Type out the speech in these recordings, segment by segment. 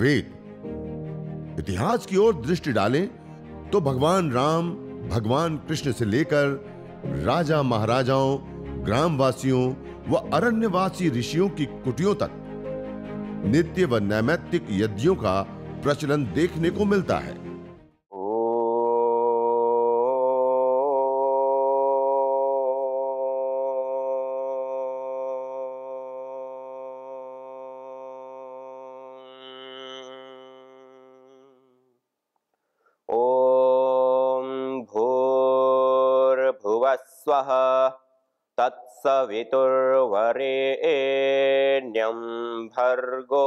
वेद इतिहास की ओर दृष्टि डालें तो भगवान राम भगवान कृष्ण से लेकर राजा महाराजाओं ग्रामवासियों व अरण्यवासी ऋषियों की कुटियों तक नित्य व नैमित्तिक यज्ञों का प्रचलन देखने को मिलता है सवितुर्वरेण्यं भर्गो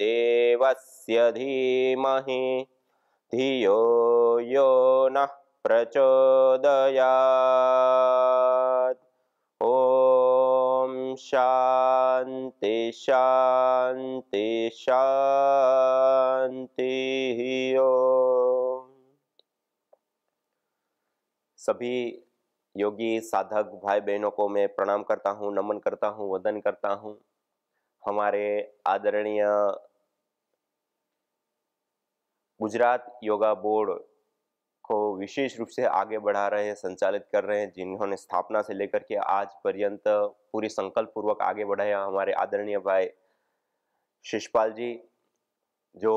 देवस्य धीमहि धियो यो नः प्रचोदयात् ॐ शान्ति शान्ति शान्तिः सभी योगी साधक भाई बहनों को मैं प्रणाम करता हूँ नमन करता हूँ वदन करता हूँ हमारे आदरणीय गुजरात योगा बोर्ड को विशेष रूप से आगे बढ़ा रहे हैं संचालित कर रहे हैं जिन्होंने स्थापना से लेकर के आज पर्यंत पूरी संकल्प पूर्वक आगे बढ़ाया हमारे आदरणीय भाई शिषपाल जी जो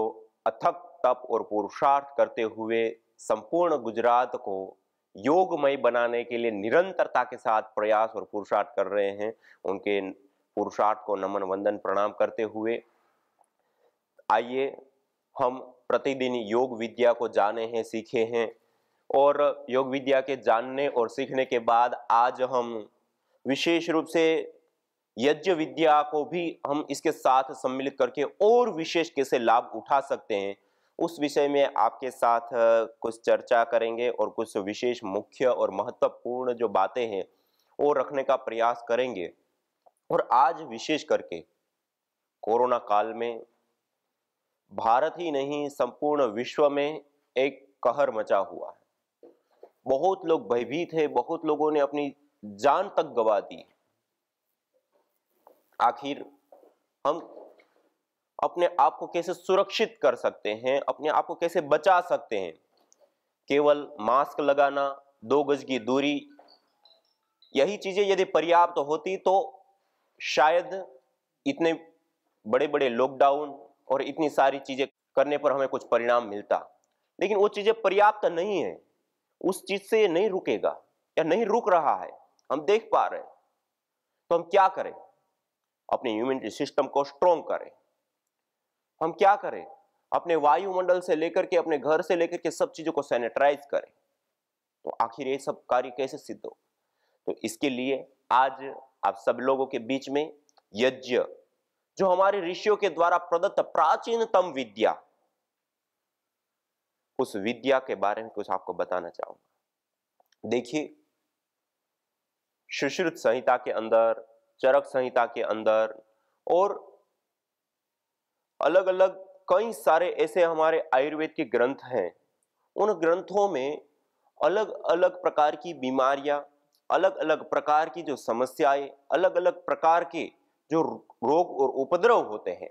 अथक तप और पुरुषार्थ करते हुए संपूर्ण गुजरात को योगमय बनाने के लिए निरंतरता के साथ प्रयास और पुरुषार्थ कर रहे हैं उनके पुरुषार्थ को नमन वंदन प्रणाम करते हुए आइए हम प्रतिदिन योग विद्या को जाने हैं सीखे हैं और योग विद्या के जानने और सीखने के बाद आज हम विशेष रूप से यज्ञ विद्या को भी हम इसके साथ सम्मिलित करके और विशेष कैसे लाभ उठा सकते हैं उस विषय में आपके साथ कुछ चर्चा करेंगे और कुछ विशेष मुख्य और महत्वपूर्ण जो बातें हैं वो रखने का प्रयास करेंगे और आज विशेष करके कोरोना काल में भारत ही नहीं संपूर्ण विश्व में एक कहर मचा हुआ है बहुत लोग भयभीत है बहुत लोगों ने अपनी जान तक गवा दी आखिर हम अपने आप को कैसे सुरक्षित कर सकते हैं अपने आप को कैसे बचा सकते हैं केवल मास्क लगाना दो गज की दूरी यही चीजें यदि पर्याप्त तो होती तो शायद इतने बड़े बड़े लॉकडाउन और इतनी सारी चीजें करने पर हमें कुछ परिणाम मिलता लेकिन वो चीजें पर्याप्त नहीं है उस चीज से ये नहीं रुकेगा या नहीं रुक रहा है हम देख पा रहे तो हम क्या करें अपने इम्यूनिटी सिस्टम को स्ट्रोंग करें हम क्या करें अपने वायुमंडल से लेकर के अपने घर से लेकर के सब चीजों को सैनिटाइज करें तो आखिर ये सब कार्य कैसे सिद्ध हो तो इसके लिए आज आप सब लोगों के बीच में यज्ञ जो हमारे ऋषियों के द्वारा प्रदत्त प्राचीनतम विद्या उस विद्या के बारे में कुछ आपको बताना चाहूंगा देखिए सुश्रुत संहिता के अंदर चरक संहिता के अंदर और अलग अलग कई सारे ऐसे हमारे आयुर्वेद के ग्रंथ हैं उन ग्रंथों में अलग अलग प्रकार की बीमारियां अलग अलग प्रकार की जो समस्याएं अलग अलग प्रकार के जो रोग और उपद्रव होते हैं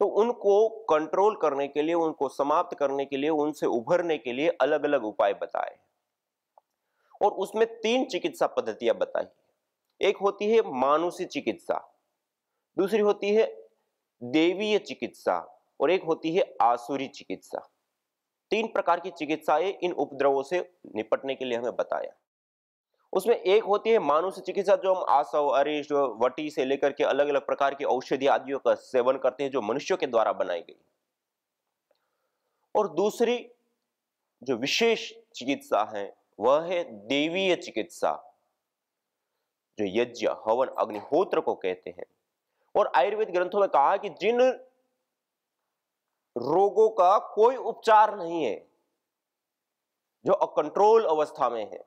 तो उनको कंट्रोल करने के लिए उनको समाप्त करने के लिए उनसे उभरने के लिए अलग अलग उपाय बताए और उसमें तीन चिकित्सा पद्धतियां बताई एक होती है मानुषी चिकित्सा दूसरी होती है देवीय चिकित्सा और एक होती है आसुरी चिकित्सा तीन प्रकार की चिकित्साएं इन उपद्रवों से निपटने के लिए हमें बताया उसमें एक होती है मानुष चिकित्सा जो हम आसव अरिष्ट वटी से लेकर के अलग अलग प्रकार की औषधि आदियों का सेवन करते हैं जो मनुष्यों के द्वारा बनाई गई और दूसरी जो विशेष चिकित्सा है वह है देवीय चिकित्सा जो यज्ञ हवन अग्निहोत्र को कहते हैं और आयुर्वेद ग्रंथों में कहा कि जिन रोगों का कोई उपचार नहीं है जो अकंट्रोल अवस्था में है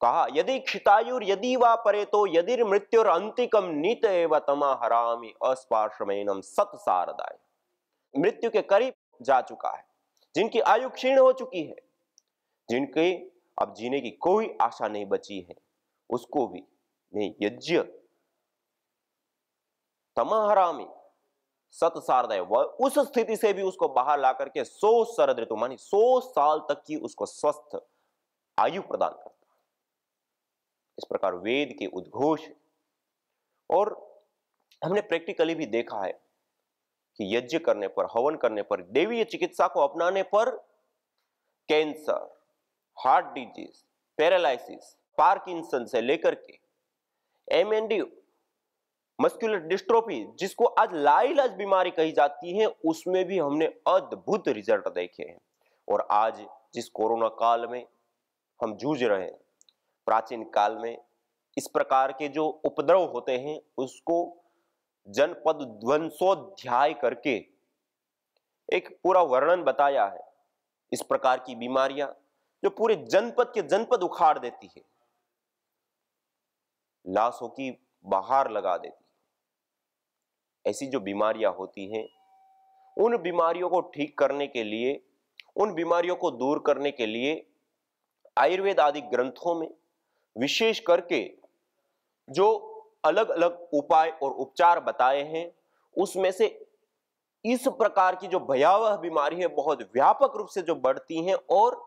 कहा यदि क्षितायुर यदि वा परे तो यदि मृत्यु अंतिकम नित तमा हरामी अस्पार्शमेनम सत सारदाय मृत्यु के करीब जा चुका है जिनकी आयु क्षीण हो चुकी है जिनके अब जीने की कोई आशा नहीं बची है उसको भी मैं यज्ञ समाहरामी सत सारदय वह उस स्थिति से भी उसको बाहर ला करके सौ शरद ऋतु मानी सौ साल तक की उसको स्वस्थ आयु प्रदान करता इस प्रकार वेद के उद्घोष और हमने प्रैक्टिकली भी देखा है कि यज्ञ करने पर हवन करने पर देवीय चिकित्सा को अपनाने पर cancer heart disease paralysis Parkinson से लेकर के एमएनडी मस्कुलर डिस्ट्रोपी जिसको आज लाइलाज बीमारी कही जाती है उसमें भी हमने अद्भुत रिजल्ट देखे हैं और आज जिस कोरोना काल में हम जूझ रहे हैं प्राचीन काल में इस प्रकार के जो उपद्रव होते हैं उसको जनपद ध्वंसोध्याय करके एक पूरा वर्णन बताया है इस प्रकार की बीमारियां जो पूरे जनपद के जनपद उखाड़ देती है लाशों की बाहर लगा देती ऐसी जो बीमारियां होती हैं उन बीमारियों को ठीक करने के लिए उन बीमारियों को दूर करने के लिए आयुर्वेद आदि ग्रंथों में विशेष करके जो अलग अलग उपाय और उपचार बताए हैं उसमें से इस प्रकार की जो भयावह बीमारी है बहुत व्यापक रूप से जो बढ़ती हैं और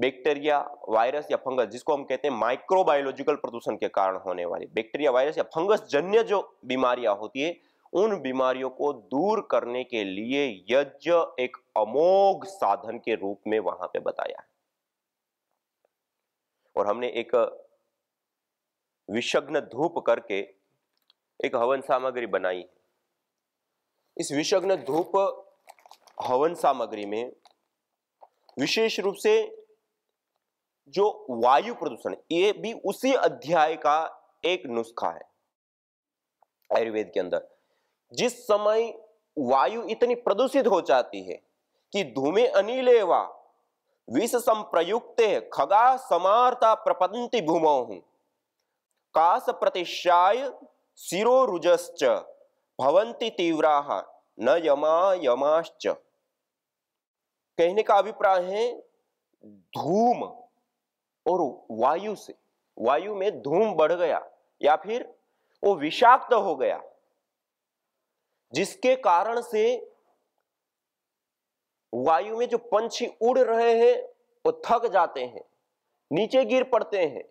बैक्टीरिया वायरस या फंगस जिसको हम कहते हैं माइक्रोबायोलॉजिकल प्रदूषण के कारण होने वाली बैक्टीरिया वायरस या फंगस जन्य जो बीमारियां होती है उन बीमारियों को दूर करने के लिए यज्ञ एक अमोघ साधन के रूप में वहां पे बताया है और हमने एक विषग्न धूप करके एक हवन सामग्री बनाई इस विषग्न धूप हवन सामग्री में विशेष रूप से जो वायु प्रदूषण ये भी उसी अध्याय का एक नुस्खा है आयुर्वेद के अंदर जिस समय वायु इतनी प्रदूषित हो जाती है कि धूमे अनिले वा विष संप्रयुक्त खगा समारता प्रपंति हूं काश प्रतिशाय शिरो भवंती तीव्रा न यमा यमाश्च कहने का अभिप्राय है धूम और वायु से वायु में धूम बढ़ गया या फिर वो विषाक्त हो गया जिसके कारण से वायु में जो पंछी उड़ रहे हैं वो थक जाते हैं नीचे गिर पड़ते हैं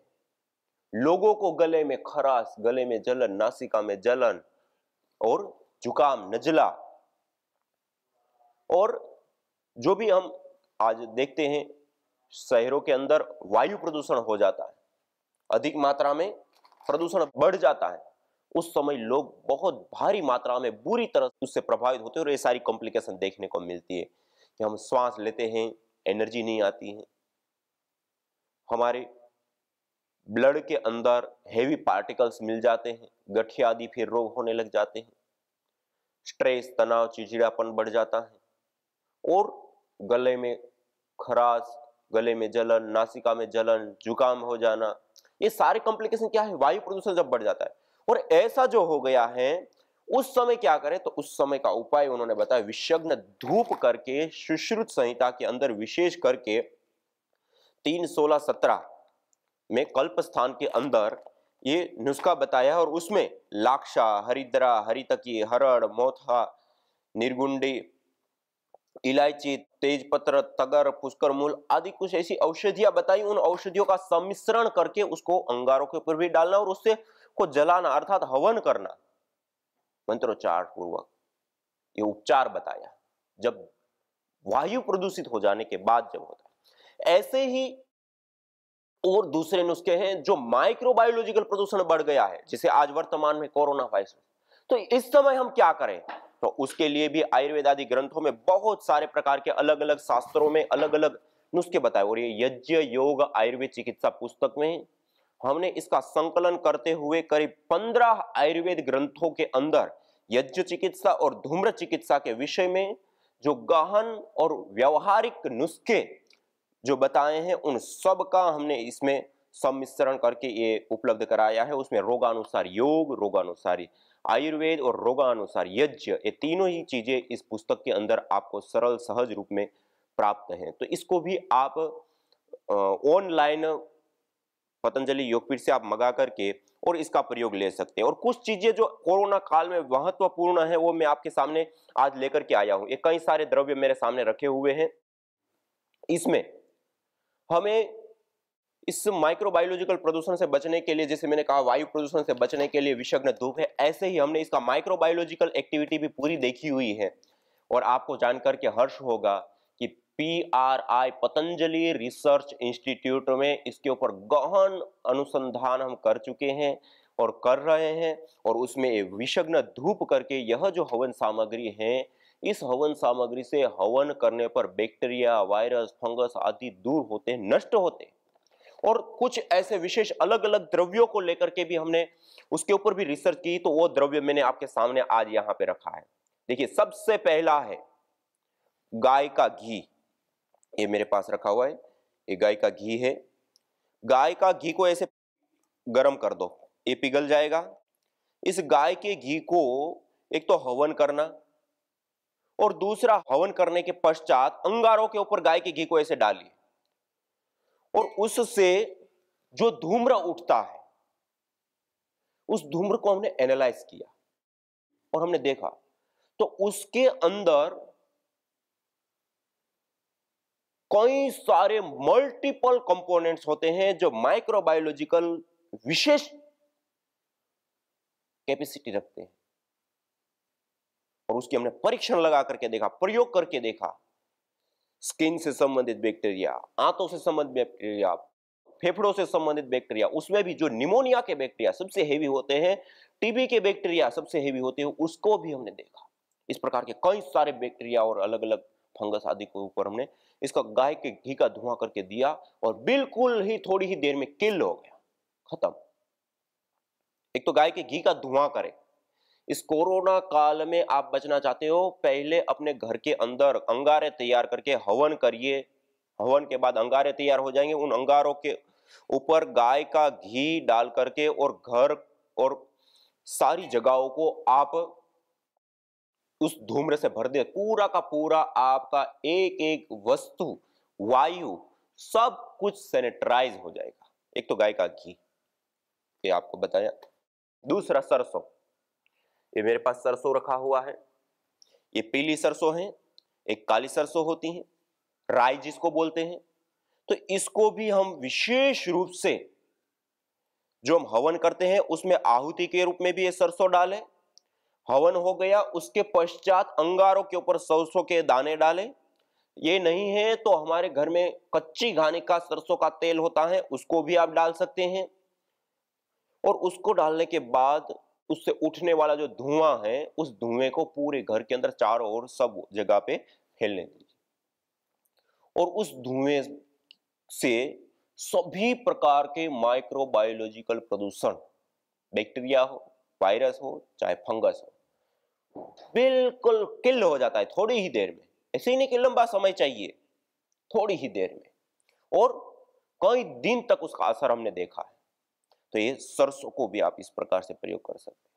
लोगों को गले में खराश गले में जलन नासिका में जलन और जुकाम नजला और जो भी हम आज देखते हैं शहरों के अंदर वायु प्रदूषण हो जाता है अधिक मात्रा में प्रदूषण बढ़ जाता है उस समय लोग बहुत भारी मात्रा में बुरी तरह उससे प्रभावित होते हैं और ये सारी कॉम्प्लिकेशन देखने को मिलती है कि हम श्वास लेते हैं एनर्जी नहीं आती है हमारे ब्लड के अंदर हेवी पार्टिकल्स मिल जाते हैं गठिया आदि फिर रोग होने लग जाते हैं स्ट्रेस तनाव चिड़चिड़ापन बढ़ जाता है और गले में खराश गले में जलन नासिका में जलन जुकाम हो जाना ये सारे कॉम्प्लिकेशन क्या है वायु प्रदूषण जब बढ़ जाता है और ऐसा जो हो गया है उस समय क्या करें तो उस समय का उपाय उन्होंने बताया विषग्न धूप करके सुश्रुत संहिता के अंदर विशेष करके तीन सोलह सत्रह में कल्प स्थान के अंदर ये नुस्खा बताया और उसमें लाक्षा हरिद्रा हरितकी हरण मोथा निर्गुंडी इलायची तेज पत्र तगर पुष्कर मूल आदि कुछ ऐसी औषधियां बताई उन औषधियों का सम्मिश्रण करके उसको अंगारों के ऊपर भी डालना और उससे को जलाना अर्थात हवन करना मंत्रोच्चार पूर्वक ये उपचार बताया जब वायु प्रदूषित हो जाने के बाद जब होता ऐसे ही और दूसरे नुस्खे हैं जो माइक्रोबायोलॉजिकल प्रदूषण बढ़ गया है जिसे आज वर्तमान में कोरोना वायरस तो इस समय हम क्या करें तो उसके लिए भी आयुर्वेदादि ग्रंथों में बहुत सारे प्रकार के अलग अलग शास्त्रों में अलग अलग नुस्खे बताए और ये यज्ञ योग आयुर्वेद चिकित्सा पुस्तक में हमने इसका संकलन करते हुए करीब पंद्रह आयुर्वेद ग्रंथों के अंदर यज्ञ चिकित्सा और धूम्र चिकित्सा के विषय में जो गहन और व्यवहारिक नुस्खे जो बताए हैं उन सब का हमने इसमें सम्मिश्रण करके ये उपलब्ध कराया है उसमें रोगानुसार योग रोगानुसारी आयुर्वेद और रोगानुसार यज्ञ ये तीनों ही चीज़ें इस पुस्तक के अंदर आपको सरल सहज रूप में प्राप्त हैं तो इसको भी आप ऑनलाइन पतंजलि योगपीठ से आप मंगा करके और इसका प्रयोग ले सकते हैं और कुछ चीज़ें जो कोरोना काल में महत्वपूर्ण है वो मैं आपके सामने आज लेकर के आया हूँ ये कई सारे द्रव्य मेरे सामने रखे हुए हैं इसमें हमें इस माइक्रोबायोलॉजिकल प्रदूषण से बचने के लिए जैसे मैंने कहा वायु प्रदूषण से बचने के लिए विषग्न धूप है ऐसे ही हमने इसका माइक्रोबायोलॉजिकल एक्टिविटी भी पूरी देखी हुई है और आपको जानकर के हर्ष होगा कि P R I Patanjali research institute में इसके ऊपर गहन अनुसंधान हम कर चुके हैं और कर रहे हैं और उसमें विषग्न धूप करके यह जो हवन सामग्री है इस हवन सामग्री से हवन करने पर बैक्टीरिया वायरस फंगस आदि दूर होते नष्ट होते और कुछ ऐसे विशेष अलग अलग द्रव्यों को लेकर के भी हमने उसके ऊपर भी रिसर्च की तो वो द्रव्य मैंने आपके सामने आज यहां पे रखा है देखिए सबसे पहला है गाय का घी ये मेरे पास रखा हुआ है ये गाय का घी है गाय का घी को ऐसे गर्म कर दो ये पिघल जाएगा इस गाय के घी को एक तो हवन करना और दूसरा हवन करने के पश्चात अंगारों के ऊपर गाय के घी को ऐसे डालिए और उससे जो धूम्र उठता है उस धूम्र को हमने एनालाइज किया और हमने देखा तो उसके अंदर कई सारे मल्टीपल कंपोनेंट्स होते हैं जो माइक्रोबायोलॉजिकल विशेष कैपेसिटी रखते हैं और उसकी हमने परीक्षण लगा करके देखा प्रयोग करके देखा स्किन से संबंधित बैक्टीरिया आंतों से संबंधित बैक्टीरिया फेफड़ों से संबंधित बैक्टीरिया उसमें भी जो निमोनिया के बैक्टीरिया सबसे हेवी होते हैं टीबी के बैक्टीरिया सबसे हेवी होते हैं उसको भी हमने देखा इस प्रकार के कई सारे बैक्टीरिया और अलग अलग फंगस आदि के ऊपर हमने इसका गाय के घी का धुआं करके दिया और बिल्कुल ही थोड़ी ही देर में किल हो गया खत्म एक तो गाय के घी का धुआं करे इस कोरोना काल में आप बचना चाहते हो पहले अपने घर के अंदर अंगारे तैयार करके हवन करिए हवन के बाद अंगारे तैयार हो जाएंगे उन अंगारों के ऊपर गाय का घी डाल करके और घर और सारी जगहों को आप उस धूम्र से भर दे पूरा का पूरा आपका एक एक वस्तु वायु सब कुछ सैनिटाइज हो जाएगा एक तो गाय का घी ये आपको बताया दूसरा सरसों ये मेरे पास सरसों रखा हुआ है ये पीली सरसों है एक काली सरसों होती है राई जिसको बोलते हैं तो इसको भी हम विशेष रूप से जो हम हवन करते हैं उसमें आहुति के रूप में भी ये सरसों डालें हवन हो गया उसके पश्चात अंगारों के ऊपर सरसों के दाने डालें ये नहीं है तो हमारे घर में कच्ची घाने का सरसों का तेल होता है उसको भी आप डाल सकते हैं और उसको डालने के बाद उससे उठने वाला जो धुआं है उस धुएं को पूरे घर के अंदर चारों ओर सब जगह पे फैलने दीजिए और उस धुएं से सभी प्रकार के माइक्रोबायोलॉजिकल प्रदूषण बैक्टीरिया हो वायरस हो चाहे फंगस हो बिल्कुल किल हो जाता है थोड़ी ही देर में ऐसे ही नहीं कि लंबा समय चाहिए थोड़ी ही देर में और कई दिन तक उसका असर हमने देखा है तो ये सरसों को भी आप इस प्रकार से प्रयोग कर सकते हैं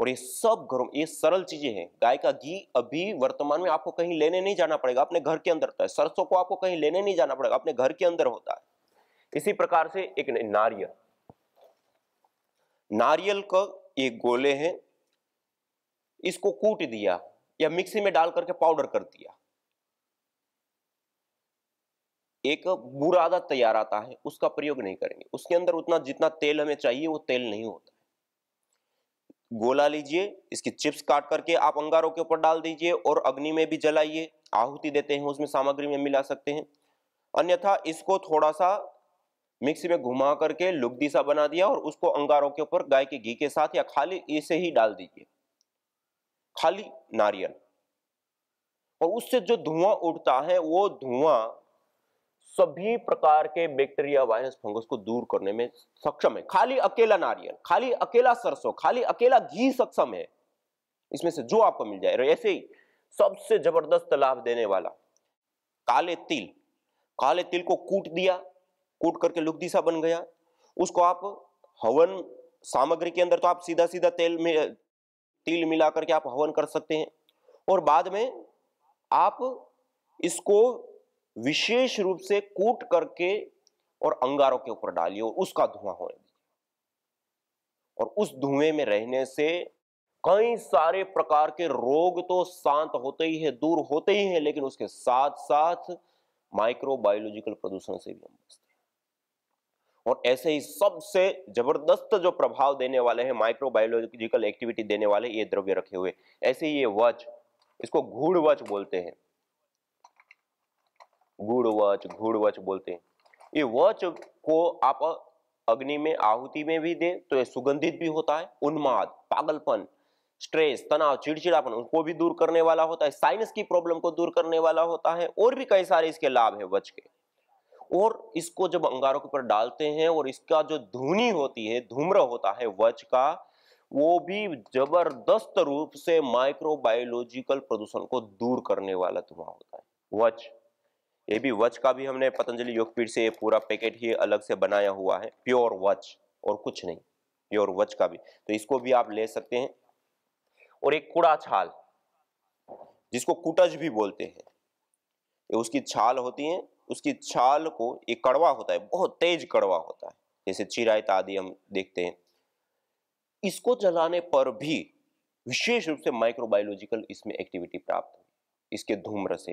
और ये सब घरों ये सरल चीजें हैं गाय का घी अभी वर्तमान में आपको कहीं लेने नहीं जाना पड़ेगा अपने घर के अंदर होता है सरसों को आपको कहीं लेने नहीं जाना पड़ेगा अपने घर के अंदर होता है इसी प्रकार से एक नारियल नारियल का ये गोले हैं इसको कूट दिया या मिक्सी में डाल करके पाउडर कर दिया एक बुरा आदत तैयार आता है उसका प्रयोग नहीं करेंगे उसके अंदर उतना जितना तेल हमें चाहिए वो तेल नहीं होता है गोला लीजिए इसकी चिप्स काट करके आप अंगारों के ऊपर डाल दीजिए और अग्नि में भी जलाइए आहुति देते हैं उसमें सामग्री में मिला सकते हैं अन्यथा इसको थोड़ा सा मिक्सी में घुमा करके लुगदी सा बना दिया और उसको अंगारों के ऊपर गाय के घी के साथ या खाली इसे ही डाल दीजिए खाली नारियल और उससे जो धुआं उठता है वो धुआं सभी प्रकार के बैक्टीरिया वायरस फंगस को दूर करने में सक्षम है खाली अकेला नारियल खाली अकेला सरसों खाली अकेला घी सक्षम है इसमें से जो आपको मिल जाए ऐसे ही सबसे जबरदस्त लाभ देने वाला काले तिल काले तिल को कूट दिया कूट करके लुकदी सा बन गया उसको आप हवन सामग्री के अंदर तो आप सीधा सीधा तेल में तिल मिला करके आप हवन कर सकते हैं और बाद में आप इसको विशेष रूप से कूट करके और अंगारों के ऊपर डालिए और उसका धुआं होने दीजिए और उस धुएं में रहने से कई सारे प्रकार के रोग तो शांत होते ही है दूर होते ही है लेकिन उसके साथ साथ माइक्रोबायोलॉजिकल प्रदूषण से भी हम बचते हैं और ऐसे ही सबसे जबरदस्त जो प्रभाव देने वाले हैं माइक्रोबायोलॉजिकल एक्टिविटी देने वाले ये द्रव्य रखे हुए ऐसे ही ये वच इसको घूड़ वच बोलते हैं गुड़ वच घुड़ वच बोलते हैं ये वच को आप अग्नि में आहुति में भी दे तो ये सुगंधित भी होता है उन्माद पागलपन स्ट्रेस तनाव चिड़चिड़ापन उनको भी दूर करने वाला होता है साइनस की प्रॉब्लम को दूर करने वाला होता है और भी कई सारे इसके लाभ है वच के और इसको जब अंगारों के ऊपर डालते हैं और इसका जो धुनी होती है धूम्र होता है वच का वो भी जबरदस्त रूप से माइक्रोबायोलॉजिकल प्रदूषण को दूर करने वाला धुआं होता है वच ये भी वच का भी हमने पतंजलि योगपीठ से ये पूरा पैकेट ही अलग से बनाया हुआ है प्योर वच और कुछ नहीं प्योर वच का भी तो इसको भी आप ले सकते हैं और एक कूड़ा छाल जिसको कुटज भी बोलते हैं ये उसकी छाल होती है उसकी छाल को ये कड़वा होता है बहुत तेज कड़वा होता है जैसे चिरायत आदि हम देखते हैं इसको जलाने पर भी विशेष रूप से माइक्रोबायोलॉजिकल इसमें एक्टिविटी प्राप्त हुई इसके धूम्र से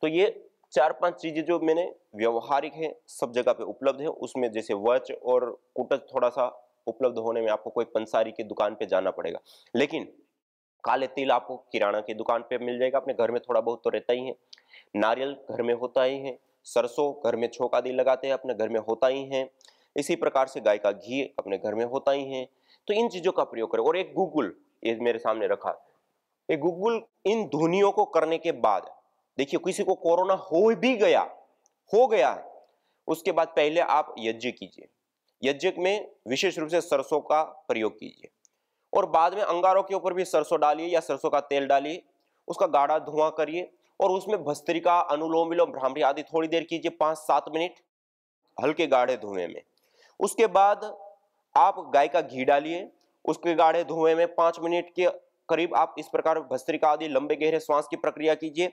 तो ये चार पांच चीजें जो मैंने व्यवहारिक है सब जगह पे उपलब्ध है उसमें जैसे वच और कुटज थोड़ा सा उपलब्ध होने में आपको कोई पंसारी की दुकान पे जाना पड़ेगा लेकिन काले तिल आपको किराना की दुकान पे मिल जाएगा अपने घर में थोड़ा बहुत तो रहता ही है नारियल घर में होता ही है सरसों घर में छोका आदि लगाते हैं अपने घर में होता ही है इसी प्रकार से गाय का घी अपने घर में होता ही है तो इन चीजों का प्रयोग करें और एक गूगल ये मेरे सामने रखा ये गूगल इन ध्वनियों को करने के बाद देखिए किसी को कोरोना हो भी गया हो गया है उसके बाद पहले आप यज्ञ कीजिए यज्ञ में विशेष रूप से सरसों का प्रयोग कीजिए और बाद में अंगारों के ऊपर भी सरसों डालिए या सरसों का तेल डालिए उसका गाढ़ा धुआं करिए और उसमें भस्त्रिका अनुलोम विलोम भ्रामरी आदि थोड़ी देर कीजिए पांच सात मिनट हल्के गाढ़े धुएं में उसके बाद आप गाय का घी डालिए उसके गाढ़े धुएं में पांच मिनट के करीब आप इस प्रकार भस्त्रिका आदि लंबे गहरे श्वास की प्रक्रिया कीजिए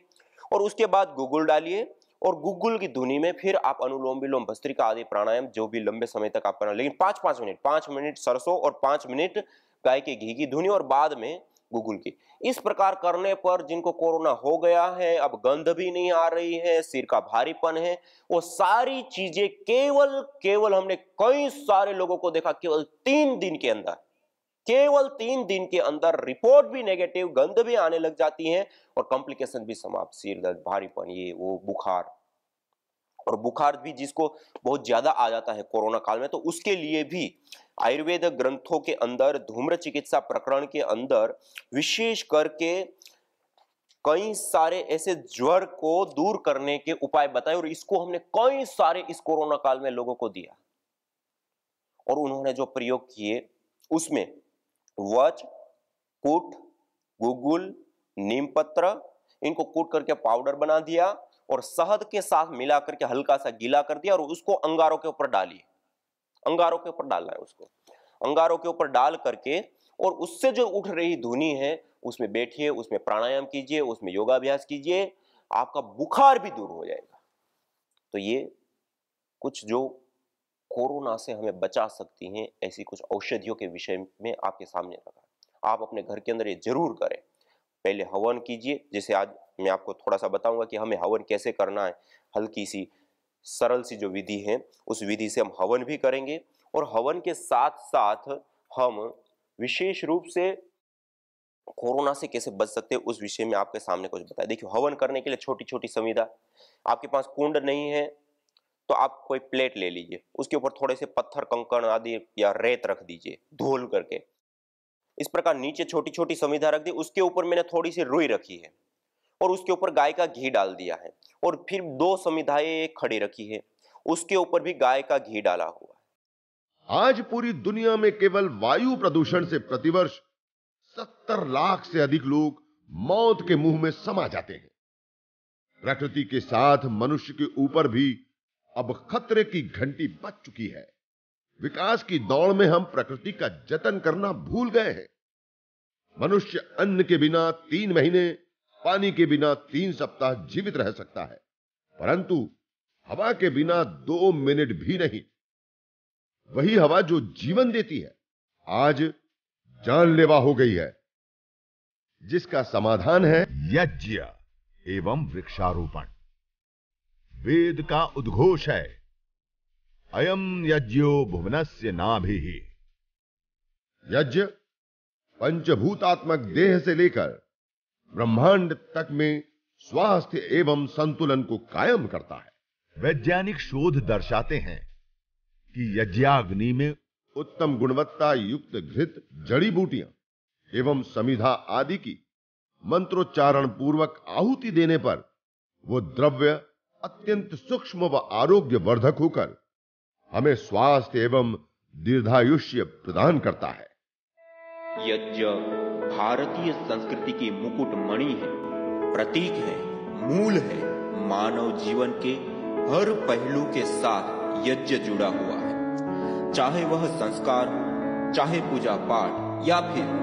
और उसके बाद गूगल डालिए और गूगल की धुनी में फिर आप अनुलोम विलोम भस्त्रिका आदि प्राणायाम जो भी लंबे समय तक आप करना लेकिन पांच पांच मिनट पांच मिनट सरसों और पांच मिनट गाय के घी की धुनी और बाद में गूगल की इस प्रकार करने पर जिनको कोरोना हो गया है अब गंध भी नहीं आ रही है सिर का भारीपन है वो सारी चीजें केवल केवल हमने कई सारे लोगों को देखा केवल तीन दिन के अंदर केवल तीन दिन के अंदर रिपोर्ट भी नेगेटिव गंध भी आने लग जाती है और कॉम्प्लिकेशन भी समाप्त सिर दर्द भारीपन ये वो बुखार और बुखार भी जिसको बहुत ज्यादा आ जाता है कोरोना काल में तो उसके लिए भी आयुर्वेद ग्रंथों के अंदर धूम्र चिकित्सा प्रकरण के अंदर विशेष करके कई सारे ऐसे ज्वर को दूर करने के उपाय बताए और इसको हमने कई सारे इस कोरोना काल में लोगों को दिया और उन्होंने जो प्रयोग किए उसमें वच कूट गुगुल नीम पत्र इनको कूट करके पाउडर बना दिया और शहद के साथ मिला करके हल्का सा गीला कर दिया और उसको अंगारों के ऊपर डालिए अंगारों के ऊपर डालना है उसको अंगारों के ऊपर डाल करके और उससे जो उठ रही धुनी है उसमें बैठिए उसमें प्राणायाम कीजिए उसमें योगाभ्यास कीजिए आपका बुखार भी दूर हो जाएगा तो ये कुछ जो कोरोना से हमें बचा सकती हैं ऐसी कुछ औषधियों के विषय में आपके सामने रखा आप अपने घर के अंदर ये जरूर करें पहले हवन कीजिए जैसे आज मैं आपको थोड़ा सा बताऊंगा कि हमें हवन कैसे करना है हल्की सी सरल सी जो विधि है उस विधि से हम हवन भी करेंगे और हवन के साथ साथ हम विशेष रूप से कोरोना से कैसे बच सकते हैं उस विषय में आपके सामने कुछ बताया देखिए हवन करने के लिए छोटी छोटी संविधा आपके पास कुंड नहीं है तो आप कोई प्लेट ले लीजिए उसके ऊपर थोड़े से पत्थर कंकड़ आदि या रेत रख दीजिए धोल करके इस प्रकार नीचे छोटी छोटी संविधा रख दी उसके ऊपर मैंने थोड़ी सी रुई रखी है और उसके ऊपर गाय का घी डाल दिया है और फिर दो संविधाएं खड़ी रखी है उसके ऊपर भी गाय का घी डाला हुआ है आज पूरी दुनिया में केवल वायु प्रदूषण से प्रतिवर्ष सत्तर लाख से अधिक लोग मौत के मुंह में समा जाते हैं प्रकृति के साथ मनुष्य के ऊपर भी अब खतरे की घंटी बज चुकी है विकास की दौड़ में हम प्रकृति का जतन करना भूल गए हैं मनुष्य अन्न के बिना तीन महीने पानी के बिना तीन सप्ताह जीवित रह सकता है परंतु हवा के बिना दो मिनट भी नहीं वही हवा जो जीवन देती है आज जानलेवा हो गई है जिसका समाधान है यज्ञ एवं वृक्षारोपण वेद का उद्घोष है अयम यज्ञो भुवनस्य नाभि यज्ञ पंचभूतात्मक देह से लेकर ब्रह्मांड तक में स्वास्थ्य एवं संतुलन को कायम करता है वैज्ञानिक शोध दर्शाते हैं कि यज्ञाग्नि में उत्तम गुणवत्ता युक्त घृत जड़ी बूटियां एवं समिधा आदि की मंत्रोच्चारण पूर्वक आहुति देने पर वो द्रव्य अत्यंत सूक्ष्म व आरोग्य वर्धक होकर हमें स्वास्थ्य एवं दीर्घायुष्य प्रदान करता है यज्ञ भारतीय संस्कृति की मुकुट मणि है प्रतीक है मूल है मानव जीवन के हर पहलू के साथ यज्ञ जुड़ा हुआ है चाहे वह संस्कार चाहे पूजा पाठ या फिर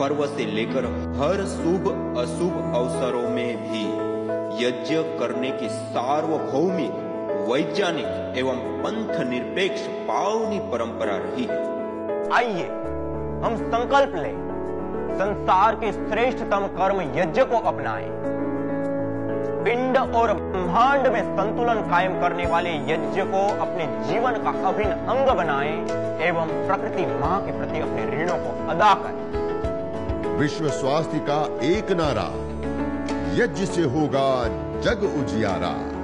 पर्व से लेकर हर शुभ अशुभ अवसरों में भी यज्ञ करने की सार्वभौमिक वैज्ञानिक एवं पंथ निरपेक्ष पावनी परंपरा रही है आइए हम संकल्प लें संसार के श्रेष्ठतम कर्म यज्ञ को अपनाएं पिंड और ब्रह्मांड में संतुलन कायम करने वाले यज्ञ को अपने जीवन का अभिन्न अंग बनाएं एवं प्रकृति मां के प्रति अपने ऋणों को अदा करें विश्व स्वास्थ्य का एक नारा यज्ञ से होगा जग उजियारा